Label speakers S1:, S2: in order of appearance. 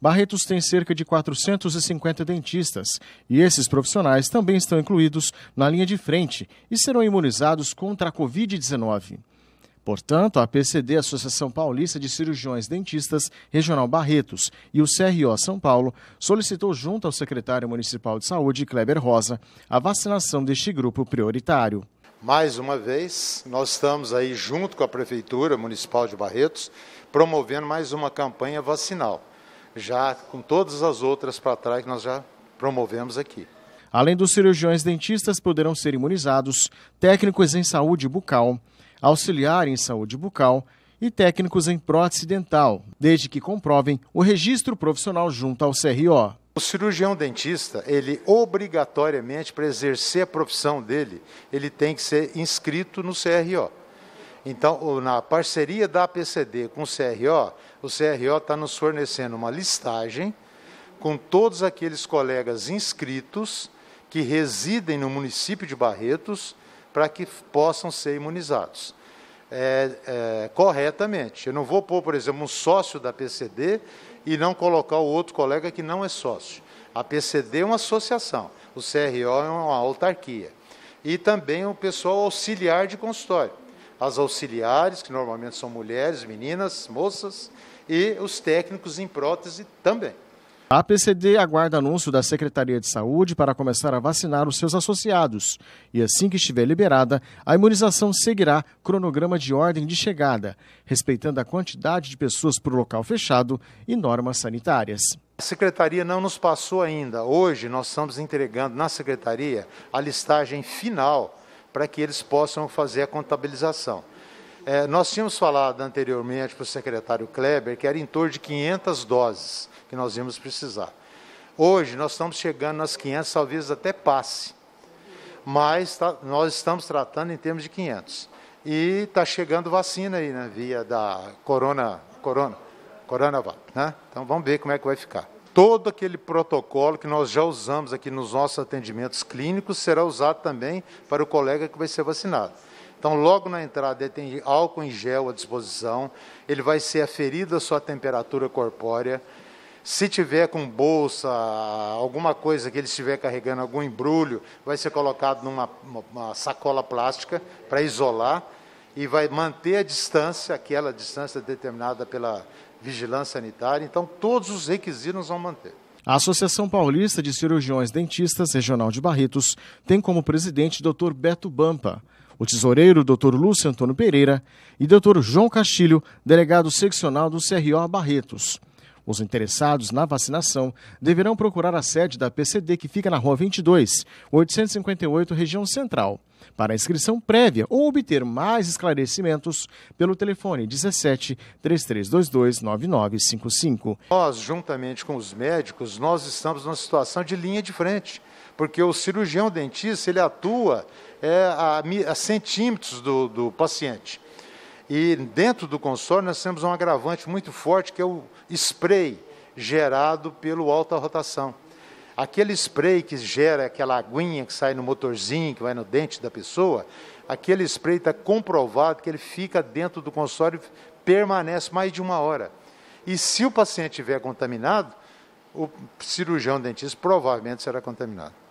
S1: Barretos tem cerca de 450 dentistas e esses profissionais também estão incluídos na linha de frente e serão imunizados contra a Covid-19. Portanto, a PCD, Associação Paulista de Cirurgiões Dentistas Regional Barretos e o CRO São Paulo solicitou junto ao secretário municipal de saúde, Kleber Rosa, a vacinação deste grupo prioritário.
S2: Mais uma vez, nós estamos aí junto com a Prefeitura Municipal de Barretos promovendo mais uma campanha vacinal já com todas as outras para trás que nós já promovemos aqui.
S1: Além dos cirurgiões dentistas, poderão ser imunizados técnicos em saúde bucal, auxiliar em saúde bucal e técnicos em prótese dental, desde que comprovem o registro profissional junto ao CRO.
S2: O cirurgião dentista, ele obrigatoriamente, para exercer a profissão dele, ele tem que ser inscrito no CRO. Então, na parceria da APCD com o CRO, o CRO está nos fornecendo uma listagem com todos aqueles colegas inscritos que residem no município de Barretos para que possam ser imunizados. É, é, corretamente. Eu não vou pôr, por exemplo, um sócio da PCD e não colocar o outro colega que não é sócio. A PCD é uma associação, o CRO é uma autarquia. E também o pessoal auxiliar de consultório as auxiliares, que normalmente são mulheres, meninas, moças, e os técnicos em prótese também.
S1: A PCD aguarda anúncio da Secretaria de Saúde para começar a vacinar os seus associados. E assim que estiver liberada, a imunização seguirá cronograma de ordem de chegada, respeitando a quantidade de pessoas por local fechado e normas sanitárias.
S2: A secretaria não nos passou ainda. Hoje nós estamos entregando na secretaria a listagem final para que eles possam fazer a contabilização. É, nós tínhamos falado anteriormente para o secretário Kleber que era em torno de 500 doses que nós íamos precisar. Hoje nós estamos chegando nas 500, talvez até passe, mas tá, nós estamos tratando em termos de 500. E está chegando vacina aí, né, via da Corona, Corona, Coronavac, né? Então vamos ver como é que vai ficar todo aquele protocolo que nós já usamos aqui nos nossos atendimentos clínicos será usado também para o colega que vai ser vacinado. Então, logo na entrada, ele tem álcool em gel à disposição, ele vai ser aferido a sua temperatura corpórea. Se tiver com bolsa, alguma coisa que ele estiver carregando, algum embrulho, vai ser colocado numa sacola plástica para isolar e vai manter a distância, aquela distância determinada pela, vigilância sanitária. Então, todos os requisitos vão manter.
S1: A Associação Paulista de Cirurgiões Dentistas Regional de Barretos tem como presidente Dr. Beto Bampa, o tesoureiro Dr. Lúcio Antônio Pereira e Dr. João Castilho, delegado seccional do CRO Barretos. Os interessados na vacinação deverão procurar a sede da PCD, que fica na Rua 22, 858, região central, para inscrição prévia ou obter mais esclarecimentos pelo telefone 17 3322 9955.
S2: Nós, juntamente com os médicos, nós estamos numa situação de linha de frente, porque o cirurgião dentista ele atua é, a, a centímetros do, do paciente. E dentro do consórcio nós temos um agravante muito forte que é o spray gerado pelo alta rotação. Aquele spray que gera aquela aguinha que sai no motorzinho, que vai no dente da pessoa, aquele spray está comprovado que ele fica dentro do consórcio e permanece mais de uma hora. E se o paciente estiver contaminado,
S1: o cirurgião dentista provavelmente será contaminado.